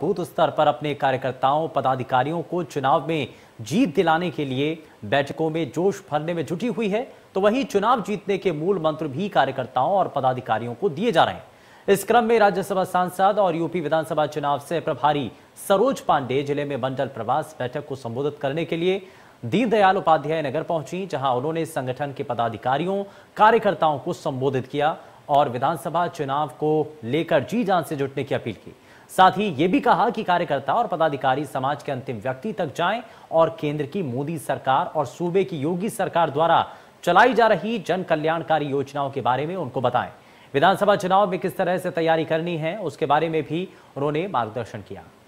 booth स्तर पर अपने कार्यकर्ताओं पदाधिकारियों को चुनाव में जीत दिलाने के लिए बैठकों में जोश भरने में जुटी हुई है तो वहीं चुनाव जीतने के मूल मंत्र भी कार्यकर्ताओं और पदाधिकारियों को दिए जा रहे हैं इस क्रम में राज्यसभा सांसद और यूपी विधानसभा चुनाव से प्रभारी सरोज पांडे जिले में मंडल प्रवास बैठक को संबोधित करने के लिए दीनदयाल उपाध्याय नगर पहुंची जहां उन्होंने संगठन के पदाधिकारियों कार्यकर्ताओं को संबोधित किया और विधानसभा चुनाव को लेकर जी जान से जुटने की अपील की साथ ही ये भी कहा कि कार्यकर्ता और पदाधिकारी समाज के अंतिम व्यक्ति तक जाएं और केंद्र की मोदी सरकार और सूबे की योगी सरकार द्वारा चलाई जा रही जन कल्याणकारी योजनाओं के बारे में उनको बताएं विधानसभा चुनाव में किस तरह से तैयारी करनी है उसके बारे में भी उन्होंने मार्गदर्शन किया